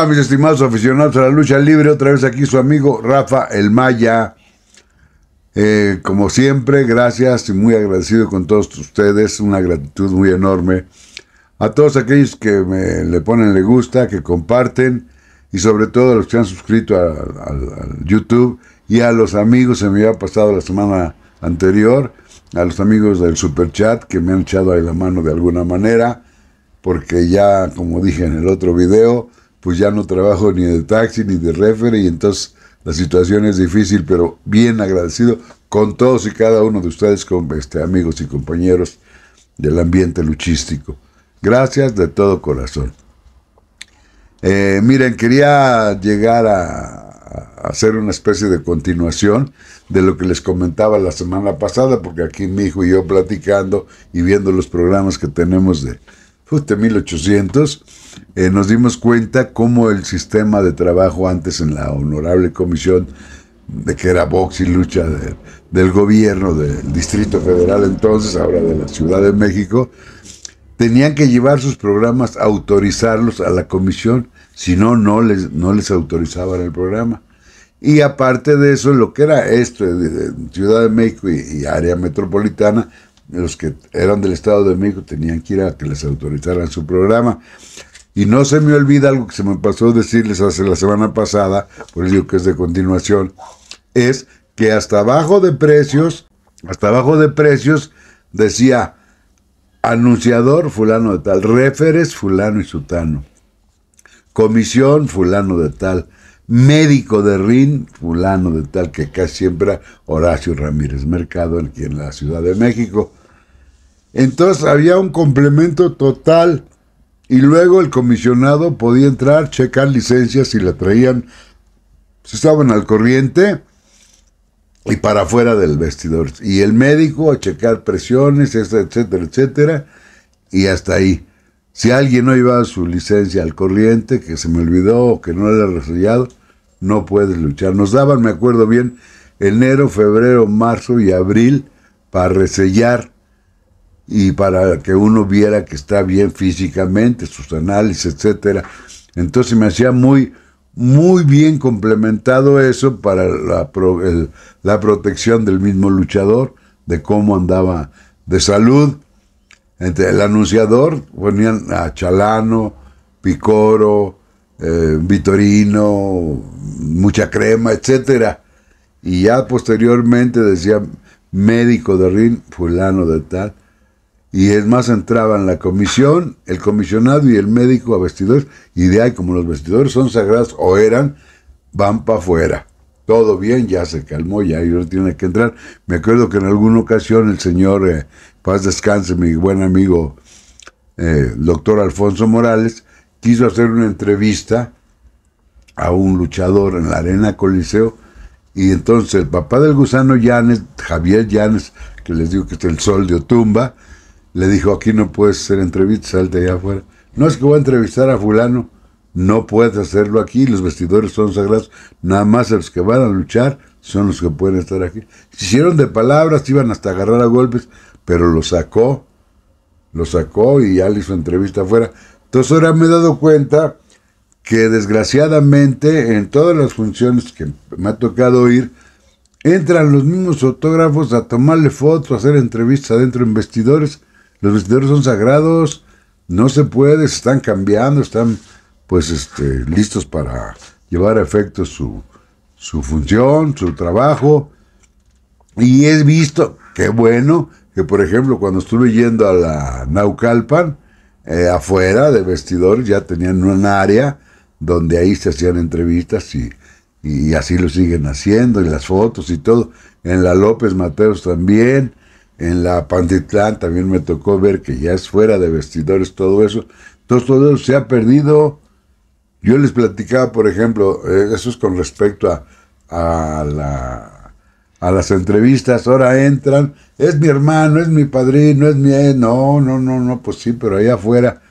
Hola mis estimados aficionados a la lucha libre, otra vez aquí su amigo Rafa El Maya. Eh, como siempre, gracias y muy agradecido con todos ustedes, una gratitud muy enorme. A todos aquellos que me, le ponen le gusta, que comparten y sobre todo a los que han suscrito al YouTube y a los amigos, se me había pasado la semana anterior, a los amigos del Super Chat que me han echado ahí la mano de alguna manera, porque ya, como dije en el otro video, pues ya no trabajo ni de taxi ni de refere y entonces la situación es difícil, pero bien agradecido con todos y cada uno de ustedes, con este, amigos y compañeros del ambiente luchístico. Gracias de todo corazón. Eh, miren, quería llegar a, hacer una especie de continuación de lo que les comentaba la semana pasada, porque aquí mi hijo y yo platicando y viendo los programas que tenemos de, justo en 1800, nos dimos cuenta cómo el sistema de trabajo antes en la honorable comisión de que era box y lucha del gobierno del Distrito Federal entonces, ahora de la Ciudad de México, tenían que llevar sus programas, autorizarlos a la comisión, si no, no les, no les autorizaban el programa. Y aparte de eso, lo que era esto, de Ciudad de México y área metropolitana, los que eran del Estado de México tenían que ir a que les autorizaran su programa. Y no se me olvida algo que se me pasó decirles hace la semana pasada, por eso digo que es de continuación, es que hasta abajo de precios, hasta abajo de precios decía anunciador fulano de tal, referes fulano y sutano, comisión fulano de tal, médico de RIN, fulano de tal, que casi siempre Horacio Ramírez Mercado, aquí en la Ciudad de México. Entonces había un complemento total y luego el comisionado podía entrar, checar licencias si la traían, si estaban al corriente y para afuera del vestidor. Y el médico a checar presiones, etcétera, etcétera, y hasta ahí. Si alguien no iba a su licencia al corriente, que se me olvidó o que no la ha resellado, no puedes luchar. Nos daban, me acuerdo bien, enero, febrero, marzo y abril para resellar y para que uno viera que está bien físicamente, sus análisis, etcétera. Entonces me hacía muy, muy bien complementado eso para la, protección del mismo luchador, de cómo andaba de salud. Entre el anunciador ponían a Chalano, Picoro, eh, Vitorino, mucha crema, etcétera. Y ya posteriormente decía médico de RIN, fulano de tal y es más, entraban la comisión, el comisionado y el médico a vestidores, y de ahí como los vestidores son sagrados o eran, van para afuera. Todo bien, ya se calmó, ya ellos tiene que entrar. Me acuerdo que en alguna ocasión el señor, eh, paz descanse, mi buen amigo, eh, doctor Alfonso Morales, quiso hacer una entrevista a un luchador en la Arena Coliseo, y entonces el papá del gusano Llanes, Javier Llanes, que les digo que es el sol de Otumba, le dijo, aquí no puedes hacer entrevistas, salte allá afuera. No es que voy a entrevistar a fulano, no puedes hacerlo aquí, los vestidores son sagrados, nada más los que van a luchar son los que pueden estar aquí. Se hicieron de palabras, iban hasta agarrar a golpes, pero lo sacó, lo sacó y ya le hizo entrevista afuera. Entonces ahora me he dado cuenta que desgraciadamente en todas las funciones que me ha tocado ir, entran los mismos fotógrafos a tomarle fotos, a hacer entrevistas adentro en vestidores los vestidores son sagrados, no se puede, se están cambiando, están pues este, listos para llevar a efecto su, su función, su trabajo. Y he visto, qué bueno, que por ejemplo cuando estuve yendo a la Naucalpan, eh, afuera de vestidores ya tenían un área donde ahí se hacían entrevistas y, y así lo siguen haciendo, y las fotos y todo. En la López Mateos también, en la Pantitlán también me tocó ver que ya es fuera de vestidores todo eso. Entonces todo eso se ha perdido. Yo les platicaba, por ejemplo, eh, eso es con respecto a, a, la, a las entrevistas. Ahora entran, es mi hermano, es mi padrino, es mi... Eh, no, no, no, no, pues sí, pero allá afuera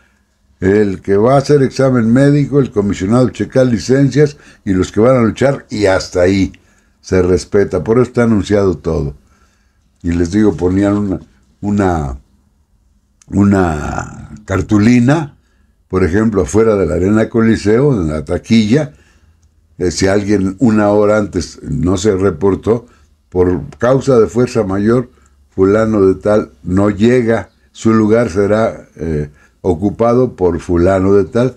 el que va a hacer examen médico, el comisionado checa licencias y los que van a luchar y hasta ahí se respeta. Por eso está anunciado todo y les digo, ponían una, una, cartulina, por ejemplo, afuera de la Arena Coliseo, en la taquilla, eh, si alguien una hora antes no se reportó, por causa de fuerza mayor, fulano de tal no llega, su lugar será eh, ocupado por fulano de tal,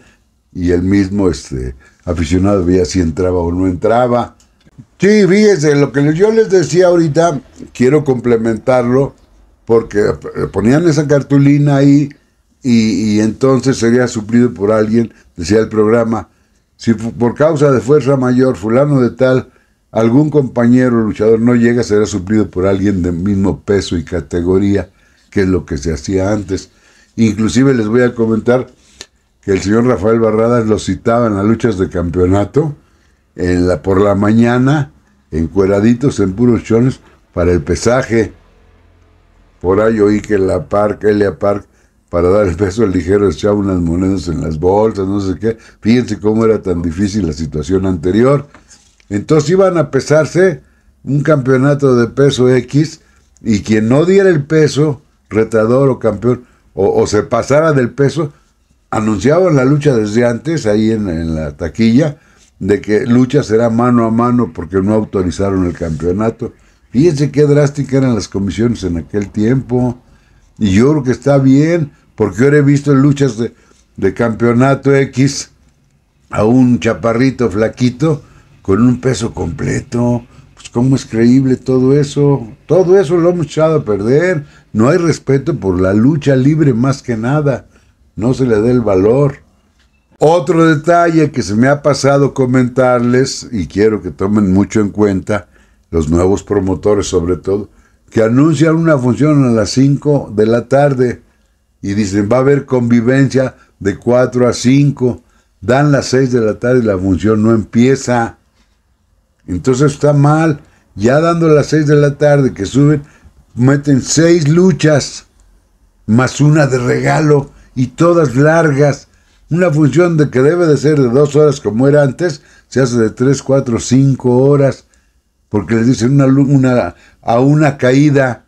y el mismo este, aficionado veía si entraba o no entraba, Sí, fíjese lo que yo les decía ahorita, quiero complementarlo, porque ponían esa cartulina ahí y, entonces sería suplido por alguien, decía el programa, si por causa de fuerza mayor, fulano de tal, algún compañero luchador no llega, será suplido por alguien del mismo peso y categoría que es lo que se hacía antes. Inclusive les voy a comentar que el señor Rafael Barradas lo citaba en las luchas de campeonato en la, por la mañana, encueraditos en puros chones para el pesaje. Por ahí oí que la Park, Elia Park, para dar el peso ligero echaba unas monedas en las bolsas, no sé qué. Fíjense cómo era tan difícil la situación anterior. Entonces iban a pesarse un campeonato de peso X y quien no diera el peso, retador o campeón, o, se pasara del peso, anunciaban la lucha desde antes ahí en, en la taquilla de que lucha será mano a mano porque no autorizaron el campeonato. Fíjense qué drásticas eran las comisiones en aquel tiempo. Y yo creo que está bien, porque ahora he visto luchas de, de campeonato X a un chaparrito flaquito con un peso completo. Pues cómo es creíble todo eso. Todo eso lo hemos echado a perder. No hay respeto por la lucha libre más que nada. No se le da el valor. Otro detalle que se me ha pasado comentarles y quiero que tomen mucho en cuenta los nuevos promotores sobre todo, que anuncian una función a las 5 de la tarde y dicen va a haber convivencia de 4 a 5, dan las 6 de la tarde y la función no empieza. Entonces está mal, ya dando las 6 de la tarde que suben, meten 6 luchas más una de regalo y todas largas una función de que debe de ser de dos horas como era antes, se hace de tres, cuatro, cinco horas, porque les dicen una, una, a una caída,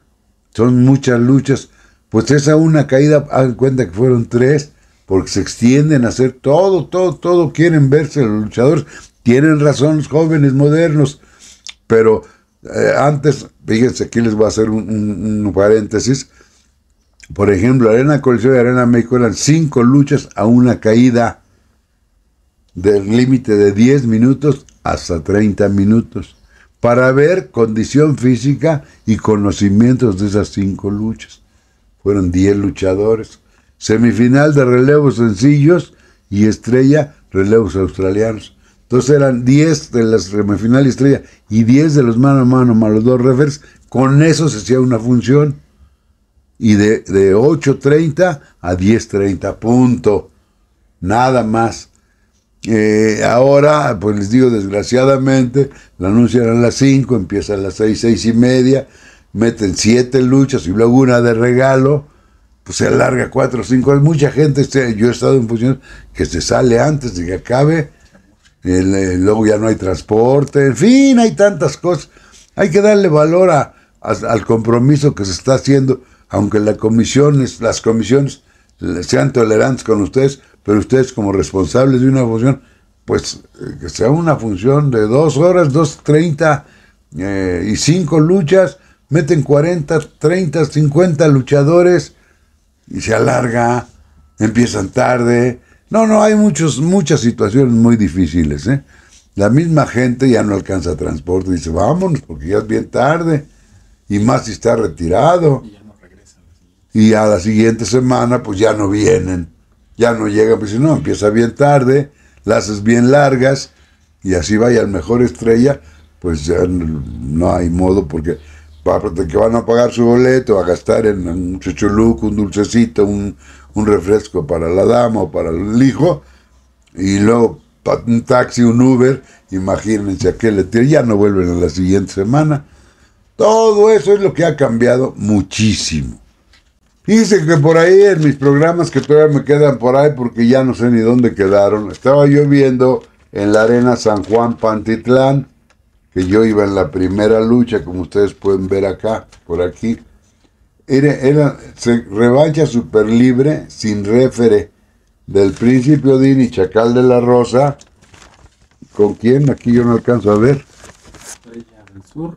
son muchas luchas, pues esa una caída, hagan cuenta que fueron tres, porque se extienden a hacer todo, todo, todo, quieren verse los luchadores, tienen razón los jóvenes modernos, pero eh, antes, fíjense, aquí les voy a hacer un paréntesis, por ejemplo, Arena Coliseo y Arena México eran cinco luchas a una caída del límite de 10 minutos hasta 30 minutos para ver condición física y conocimientos de esas cinco luchas. Fueron 10 luchadores. Semifinal de relevos sencillos y estrella, relevos australianos. Entonces eran 10 de las semifinal y estrella y 10 de los mano a mano, más los dos refers. Con eso se hacía una función y de, de 8.30 a 10.30, punto. Nada más. Eh, ahora, pues les digo, desgraciadamente, la anuncian a las 5, empieza a las 6, 6 y media, meten 7 luchas y luego una de regalo, pues se alarga 4 o 5 Hay mucha gente, este, yo he estado en funciones que se sale antes de que acabe, luego ya no hay transporte, en fin, hay tantas cosas. Hay que darle valor a, al compromiso que se está haciendo aunque las comisiones sean tolerantes con ustedes, pero ustedes como responsables de una función, pues eh, que sea una función de dos horas, dos treinta eh, y cinco luchas, meten cuarenta, treinta, cincuenta luchadores y se alarga, empiezan tarde. No, no, hay muchos, muchas situaciones muy difíciles. ¿eh? La misma gente ya no alcanza transporte, y dice, vámonos, porque ya es bien tarde, y más si está retirado y a la siguiente semana pues ya no vienen, ya no llegan, pues si no, empieza bien tarde, las haces bien largas y así vaya al mejor estrella, pues ya no, hay modo porque para que van a pagar su boleto, a gastar en un chuchuluco, un dulcecito, un, refresco para la dama o para el hijo, y luego un taxi, un Uber, imagínense aquel ya no vuelven a la siguiente semana. Todo eso es lo que ha cambiado muchísimo. Dice que por ahí en mis programas que todavía me quedan por ahí porque ya no sé ni dónde quedaron, estaba yo viendo en la arena San Juan Pantitlán, que yo iba en la primera lucha, como ustedes pueden ver acá, por aquí. Era, revancha super libre, sin refere, del Príncipe Odín y Chacal de la Rosa. ¿Con quién? Aquí yo no alcanzo a ver.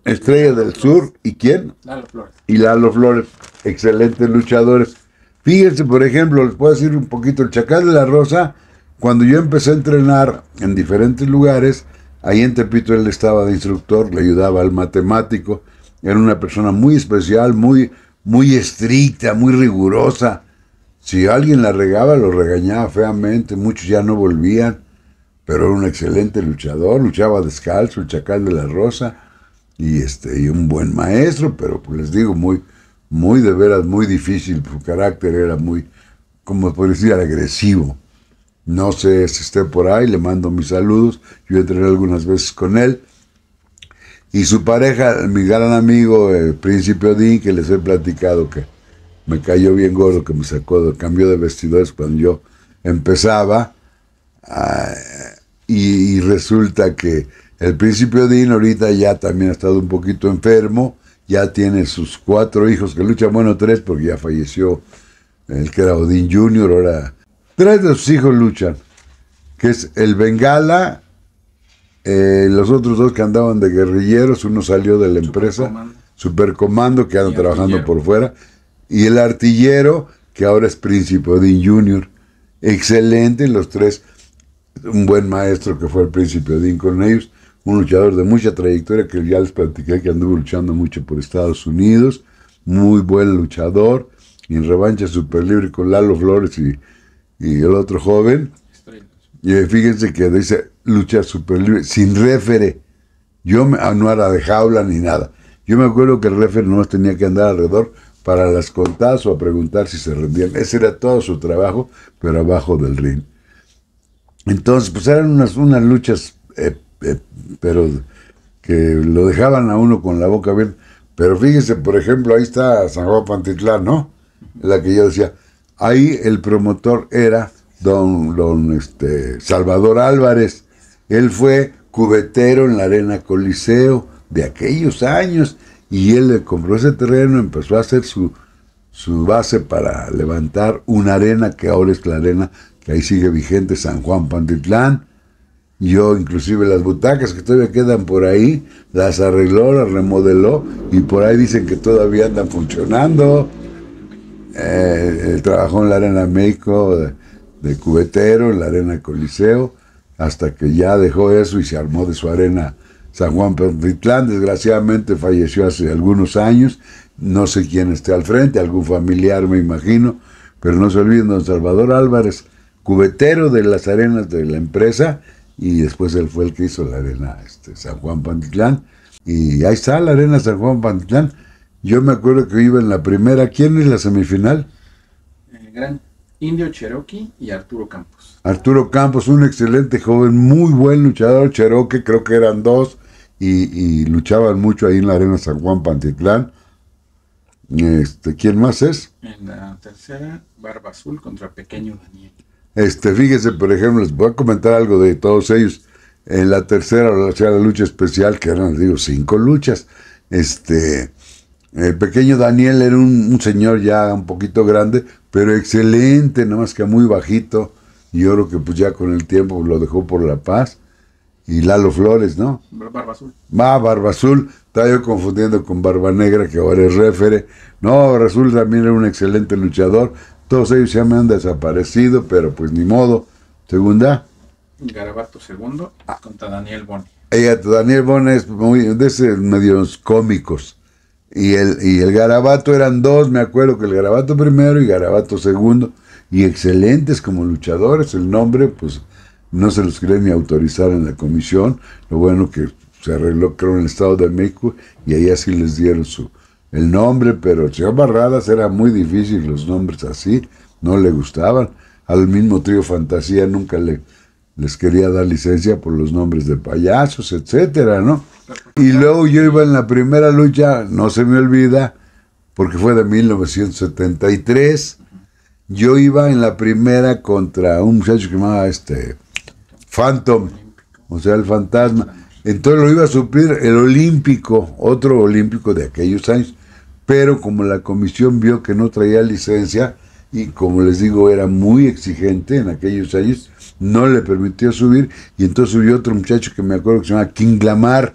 Estrella del Sur. ¿Y quién? Lalo Flores. Y Lalo Flores. Excelentes luchadores. Fíjense, por ejemplo, les puedo decir un poquito, el Chacal de la Rosa, cuando yo empecé a entrenar en diferentes lugares, ahí en Tepito él estaba de instructor, le ayudaba al matemático, era una persona muy especial, muy, muy estricta, muy rigurosa. Si alguien la regaba, lo regañaba feamente, muchos ya no volvían, pero era un excelente luchador, luchaba descalzo, el Chacal de la Rosa y, este, y un buen maestro, pero pues les digo, muy, muy de veras, muy difícil, su carácter era muy, como por decir, agresivo. No sé si esté por ahí, le mando mis saludos, yo entré algunas veces con él. Y su pareja, mi gran amigo, el eh, príncipe Odín, que les he platicado que me cayó bien gordo, que me sacó del cambio de vestidores cuando yo empezaba. Ah, y, resulta que el príncipe Odín ahorita ya también ha estado un poquito enfermo, ya tiene sus cuatro hijos que luchan, bueno, tres porque ya falleció el que era Odín Jr., ahora tres de sus hijos luchan, que es el Bengala, eh, los otros dos que andaban de guerrilleros, uno salió de la empresa, Supercomando, Supercomando que anda trabajando por fuera, y el artillero, que ahora es príncipe Odín Jr., excelente, los tres, un buen maestro que fue el príncipe Odín con ellos, un luchador de mucha trayectoria que ya les platiqué que anduvo luchando mucho por Estados Unidos, muy buen luchador, en revancha super libre con Lalo Flores y, el otro joven. Y fíjense que dice lucha super libre, sin refere. Yo me, ah, no era de jaula ni nada. Yo me acuerdo que el refere no tenía que andar alrededor para las contadas o a preguntar si se rendían. Ese era todo su trabajo, pero abajo del ring. Entonces, pues eran unas, unas luchas eh, eh, pero que lo dejaban a uno con la boca bien, Pero fíjese, por ejemplo, ahí está San Juan Pantitlán, ¿no? La que yo decía. Ahí el promotor era don, este, Salvador Álvarez. Él fue cubetero en la Arena Coliseo de aquellos años y él le compró ese terreno, empezó a hacer su, su base para levantar una arena que ahora es la arena que ahí sigue vigente, San Juan Pantitlán. Yo inclusive las butacas que todavía quedan por ahí, las arregló, las remodeló y por ahí dicen que todavía andan funcionando. Eh, eh trabajó en la Arena México de, Cubetero, en la Arena Coliseo, hasta que ya dejó eso y se armó de su arena San Juan Pantitlán. Desgraciadamente falleció hace algunos años. No sé quién esté al frente, algún familiar me imagino, pero no se olviden, don Salvador Álvarez, cubetero de las arenas de la empresa y después él fue el que hizo la arena este, San Juan Pantitlán. Y ahí está la arena San Juan Pantitlán. Yo me acuerdo que iba en la primera. ¿Quién es la semifinal? El gran Indio Cherokee y Arturo Campos. Arturo Campos, un excelente joven, muy buen luchador Cherokee, creo que eran dos, y, luchaban mucho ahí en la arena San Juan Pantitlán. Este, ¿Quién más es? En la tercera, Barba Azul contra Pequeño Daniel. Este, fíjese, por ejemplo, les voy a comentar algo de todos ellos. En la tercera, o sea, la lucha especial, que eran, digo, cinco luchas, este, el pequeño Daniel era un, señor ya un poquito grande, pero excelente, nada más que muy bajito. Y yo creo que pues ya con el tiempo lo dejó por la paz. Y Lalo Flores, ¿no? Barba Azul. Ah, Barba Azul. Estaba yo confundiendo con Barba Negra, que ahora es refere. No, Barba Azul también era un excelente luchador. Todos ellos ya me han desaparecido, pero pues ni modo. Segunda. Garabato segundo contra ah. Daniel Boni. Ella, Daniel Boni es muy, de esos medios cómicos. Y el, y el Garabato eran dos, me acuerdo que el Garabato primero y Garabato segundo. Y excelentes como luchadores. El nombre, pues, no se los quería ni autorizar en la comisión. Lo bueno que se arregló, creo, en el Estado de México y ahí así les dieron su, el nombre, pero el señor Barradas era muy difícil los nombres así, no le gustaban. Al mismo trío Fantasía nunca le, les quería dar licencia por los nombres de payasos, etcétera, ¿no? Y luego yo iba en la primera lucha, no se me olvida, porque fue de 1973. Yo iba en la primera contra un muchacho que llamaba este Phantom, o sea, el fantasma. Entonces lo iba a suplir el olímpico, otro olímpico de aquellos años pero como la comisión vio que no traía licencia y como les digo era muy exigente en aquellos años, no le permitió subir y entonces subió otro muchacho que me acuerdo que se llama King Lamar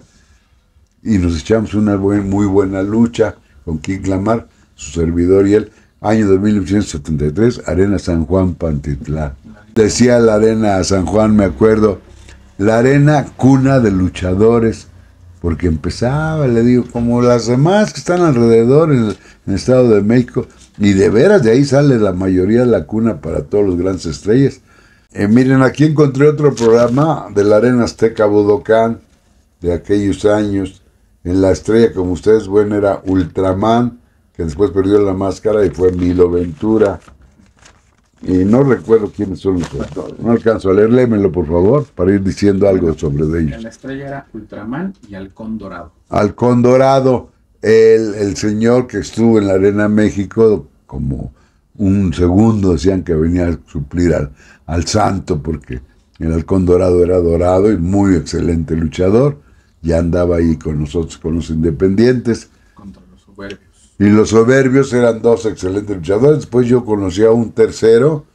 y nos echamos una muy buena lucha con King Lamar, su servidor y él, año de 1973, Arena San Juan Pantitlán. Decía la Arena San Juan, me acuerdo, la arena cuna de luchadores porque empezaba, le digo, como las demás que están alrededor en, el Estado de México, y de veras de ahí sale la mayoría de la cuna para todos los grandes estrellas. Eh, miren, aquí encontré otro programa de la Arena Azteca Budocán de aquellos años. En la estrella, como ustedes ven, era Ultraman, que después perdió la máscara y fue Milo Ventura y no recuerdo quiénes son los No alcanzo a leer, léemelo por favor, para ir diciendo algo sobre ellos. La estrella era Ultraman y Halcón Dorado. Halcón Dorado, el, señor que estuvo en la Arena México como un segundo, decían que venía a suplir al, santo, porque el Halcón Dorado era dorado y muy excelente luchador. Ya andaba ahí con nosotros, con los independientes. Contra los soberbios. Y los soberbios eran dos excelentes luchadores. Después yo conocí a un tercero,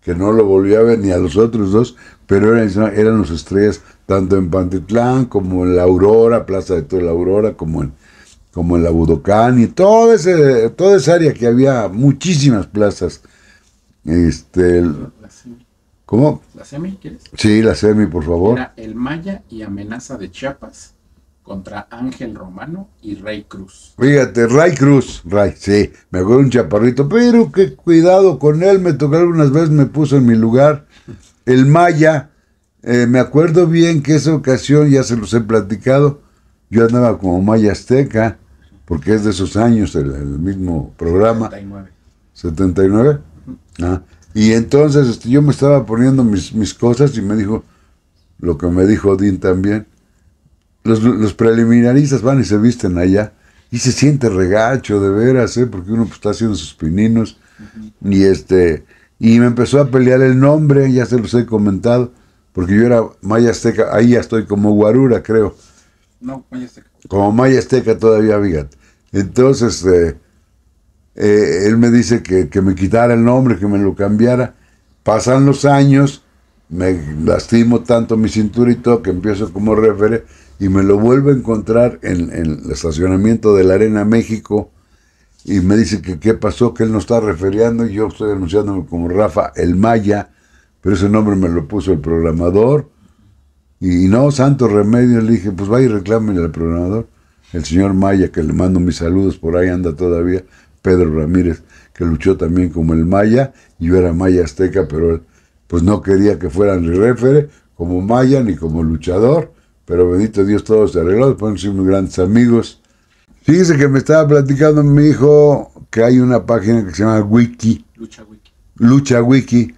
que no lo volví a ver ni a los otros dos, pero eran, los estrellas tanto en Pantitlán como en la Aurora, Plaza de Toda la Aurora, como en, como la Budocán y todo ese, toda esa área que había muchísimas plazas. Este, ¿Cómo? ¿La semi quieres? Sí, la semi, por favor. Era El Maya y Amenaza de Chiapas contra Ángel Romano y Ray Cruz. Fíjate, Ray Cruz, Ray, sí, me acuerdo un chaparrito, pero qué cuidado con él, me tocaron algunas veces, me puso en mi lugar. El Maya, eh, me acuerdo bien que esa ocasión, ya se los he platicado, yo andaba como Maya Azteca, porque es de esos años el, mismo programa. 79. 79. Ah, y entonces este, yo me estaba poniendo mis, cosas y me dijo, lo que me dijo Dean también, los, los, preliminaristas van y se visten allá y se siente regacho de veras, ¿eh? porque uno pues, está haciendo sus pininos y este y me empezó a pelear el nombre, ya se los he comentado, porque yo era maya azteca, ahí ya estoy como guarura, creo. No, maya azteca. Como maya azteca todavía, fíjate. Entonces eh, eh, él me dice que, me quitara el nombre, que me lo cambiara. Pasan los años, me lastimo tanto mi cinturito que empiezo como referee y me lo vuelvo a encontrar en, el estacionamiento de la Arena México y me dice que qué pasó, que él no está referiando y yo estoy anunciándome como Rafa El Maya, pero ese nombre me lo puso el programador. Y, no, santo remedio, le dije, pues vaya y reclámenle al programador, el señor Maya, que le mando mis saludos, por ahí anda todavía, Pedro Ramírez, que luchó también como el Maya, y yo era Maya Azteca, pero pues no quería que fuera ni refere como Maya ni como luchador, pero bendito Dios, todo se arregló, pues, ser muy grandes amigos. Fíjese que me estaba platicando mi hijo que hay una página que se llama Wiki. Lucha Wiki. Lucha Wiki.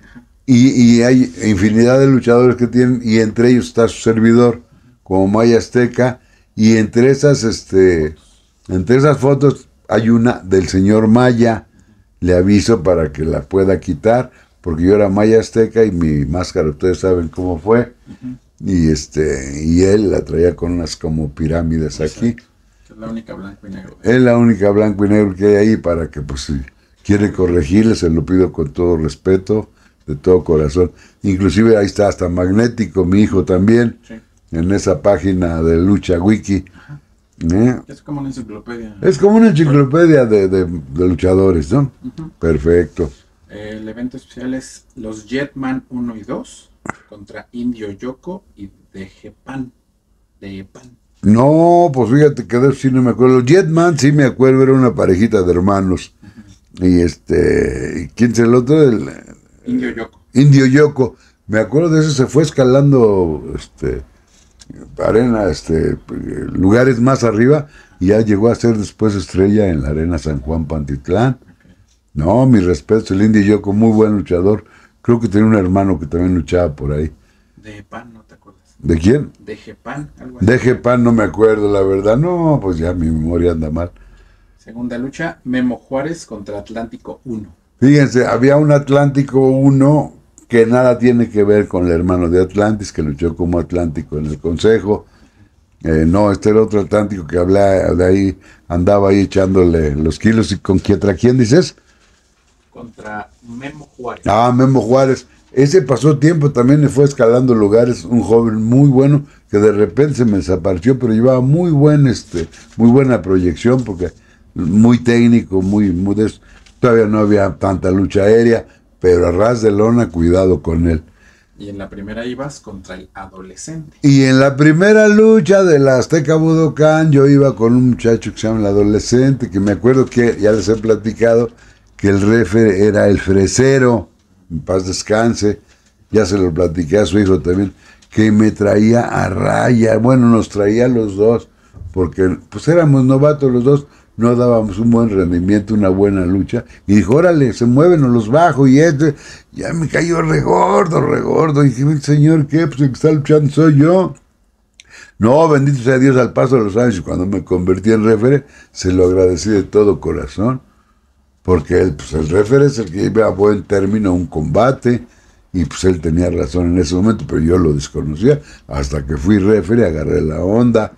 Y, hay infinidad de luchadores que tienen, y entre ellos está su servidor, como Maya Azteca, y entre esas, este, entre esas fotos hay una del señor Maya, le aviso para que la pueda quitar, porque yo era Maya Azteca y mi máscara, ustedes saben cómo fue, y, este, y él la traía con unas como pirámides aquí. Es la única blanco y negro. Es la única blanco y negro que hay ahí para que, pues, si quiere corregirle, se lo pido con todo respeto, de todo corazón. Inclusive ahí está hasta Magnético, mi hijo también, en esa página de Lucha Wiki. ¿eh? Es como una enciclopedia. Es como una enciclopedia de, luchadores, ¿no? Perfecto. El evento especial es los Jetman 1 y 2 contra Indio Yoko y de Japan. De No, pues fíjate que de no me acuerdo. Jetman sí me acuerdo, era una parejita de hermanos. Y este, ¿quién es el otro? El, Indio Yoko. Indio Yoko. Me acuerdo de eso, se fue escalando este, arena, este, lugares más arriba, y ya llegó a ser después estrella en la arena San Juan Pantitlán. No, mi respeto, el Indio Yoko, muy buen luchador. Creo que tenía un hermano que también luchaba por ahí. De pan, ¿no te acuerdas? ¿De quién? De Gepan, algo así. De Gepan no me acuerdo, la verdad. No, pues ya mi memoria anda mal. Segunda lucha, Memo Juárez contra Atlántico 1. Fíjense, había un Atlántico 1 que nada tiene que ver con el hermano de Atlantis, que luchó como Atlántico en el Consejo. Eh, no, este era otro Atlántico que hablaba de ahí, andaba ahí echándole los kilos. ¿Y con quién, quién dices? contra Memo Juárez. Ah, Memo Juárez. Ese pasó tiempo, también le fue escalando lugares, un joven muy bueno que de repente se me desapareció, pero llevaba muy buen, este, muy buena proyección porque muy técnico, muy, muy Todavía no había tanta lucha aérea, pero a ras de lona, cuidado con él. Y en la primera ibas contra el adolescente. Y en la primera lucha de la Azteca Budokan, yo iba con un muchacho que se llama el adolescente, que me acuerdo que ya les he platicado que el refere era el fresero, en paz descanse, ya se lo platiqué a su hijo también, que me traía a raya, bueno, nos traía los dos, porque pues éramos novatos los dos, no dábamos un buen rendimiento, una buena lucha, y dijo, órale, se mueven los bajo, y este, ya me cayó regordo, regordo, y dije, mi señor, ¿qué? Pues el que está luchando soy yo. No, bendito sea Dios al paso de los años, cuando me convertí en refere, se lo agradecí de todo corazón porque el, pues, el es el que lleva a buen término a un combate, y pues él tenía razón en ese momento, pero yo lo desconocía, hasta que fui refere, agarré la onda,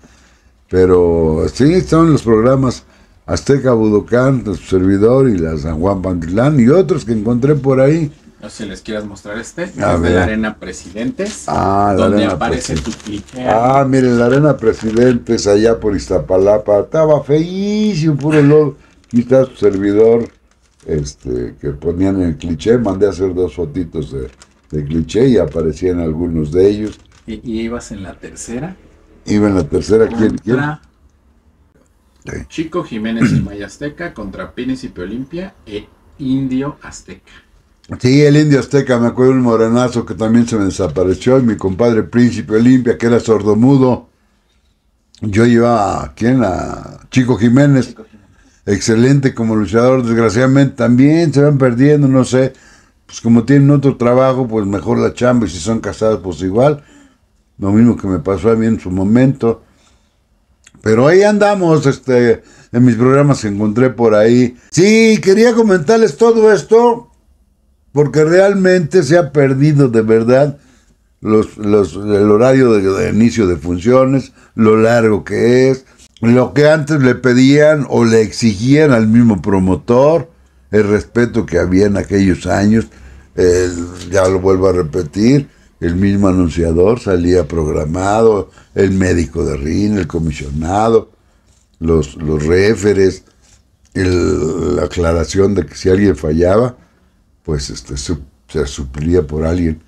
pero sí, estaban los programas Azteca Budocán, su servidor, y la San Juan Pantilán, y otros que encontré por ahí. No sé si les quieras mostrar este, es de la Arena Presidentes, ah, donde aparece tu Ah, miren, la Arena Presidentes allá por Iztapalapa, estaba feísimo, puro lo y está su servidor, este, que ponían el cliché, mandé a hacer dos fotitos de, cliché y aparecían algunos de ellos. ¿Y, ibas en la tercera? Iba en la tercera, ¿quién? quién? Chico Jiménez y Maya Azteca contra Príncipe Olimpia e Indio Azteca. Sí, el Indio Azteca, me acuerdo un morenazo que también se me desapareció, y mi compadre Príncipe Olimpia, que era sordomudo. Yo iba ¿quién? A Chico Jiménez excelente como luchador, desgraciadamente también se van perdiendo, no sé, pues como tienen otro trabajo, pues mejor la chamba y si son casados, pues igual, lo mismo que me pasó a mí en su momento. Pero ahí andamos, este, en mis programas encontré por ahí. Sí, quería comentarles todo esto, porque realmente se ha perdido de verdad los, los, el horario de inicio de funciones, lo largo que es, lo que antes le pedían o le exigían al mismo promotor, el respeto que había en aquellos años, ya lo vuelvo a repetir, el mismo anunciador salía programado, el médico de RIN, el comisionado, los, los referes, la aclaración de que si alguien fallaba, pues este, se, se suplía por alguien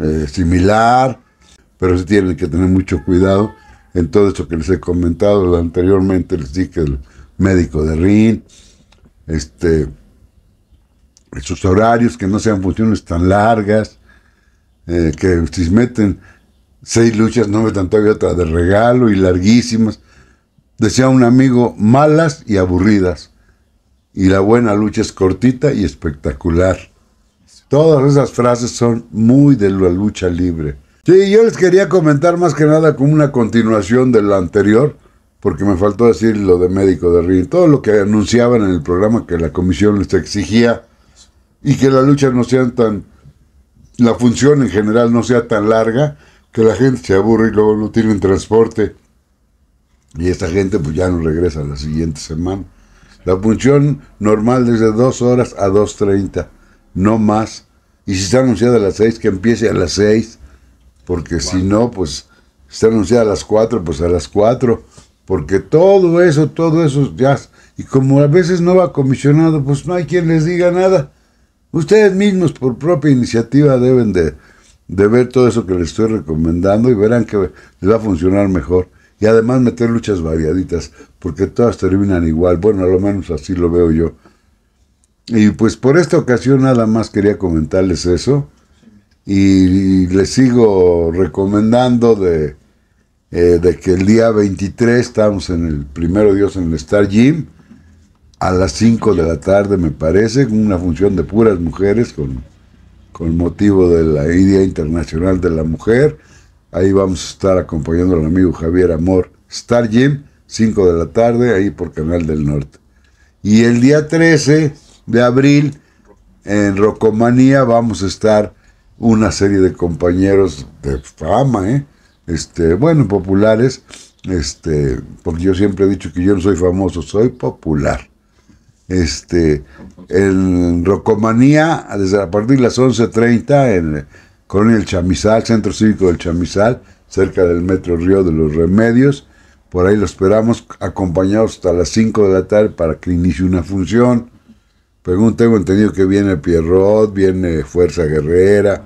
eh, similar, pero se tiene que tener mucho cuidado en todo eso que les he comentado anteriormente, les dije el médico de RIN, este, sus horarios, que no sean funciones tan largas, eh, que si meten seis luchas, no metan todavía otra de regalo y larguísimas. Decía un amigo, malas y aburridas. Y la buena lucha es cortita y espectacular. Todas esas frases son muy de la lucha libre. Sí, yo les quería comentar más que nada como una continuación de la anterior, porque me faltó decir lo de médico de Río, todo lo que anunciaban en el programa que la comisión les exigía y que la lucha no sea tan, la función en general no sea tan larga, que la gente se aburre y luego no tienen transporte. Y esta gente pues ya no regresa la siguiente semana. La función normal desde dos horas a 2.30, no más. Y si está anunciada a las 6, que empiece a las 6 porque si no, pues está anunciada a las cuatro pues a las cuatro porque todo eso, todo eso ya, y como a veces no va comisionado, pues no hay quien les diga nada. Ustedes mismos por propia iniciativa deben de, de ver todo eso que les estoy recomendando y verán que les va a funcionar mejor. Y además meter luchas variaditas, porque todas terminan igual. Bueno, a lo menos así lo veo yo. Y pues por esta ocasión nada más quería comentarles eso y les sigo recomendando eh, de, que el día 23 estamos en el primero Dios en el Star Gym a las 5 de la tarde me parece, con una función de puras mujeres con, con motivo de la Día Internacional de la Mujer. Ahí vamos a estar acompañando al amigo Javier Amor Star Gym, 5 de la tarde, ahí por Canal del Norte. Y el día 13 de abril en Rocomanía vamos a estar una serie de compañeros de fama, ¿eh? este, bueno, populares, este, porque yo siempre he dicho que yo no soy famoso, soy popular. Este, en Rocomanía, desde a partir de las 11.30, en Colonia del Chamizal, Centro Cívico del Chamizal, cerca del Metro Río de los Remedios, por ahí lo esperamos acompañados hasta las 5 de la tarde para que inicie una función pregunto tengo entendido que viene Pierrot, viene Fuerza Guerrera,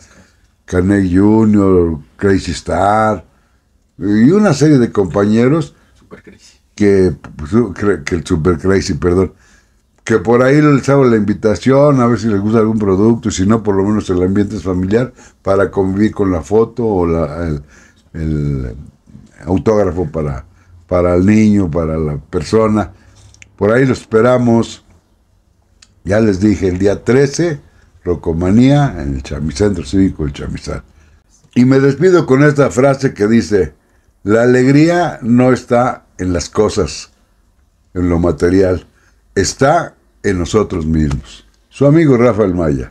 Canel Junior... Crazy Star, y una serie de compañeros super crazy. Que, que el Super Crazy, perdón, que por ahí les hago la invitación, a ver si les gusta algún producto, si no, por lo menos el ambiente es familiar, para convivir con la foto o la, el, autógrafo para, para el niño, para la persona. Por ahí lo esperamos. Ya les dije, el día 13, Rocomanía en el Chamicentro Cívico El Chamizal. Y me despido con esta frase que dice, la alegría no está en las cosas, en lo material, está en nosotros mismos. Su amigo Rafael Maya.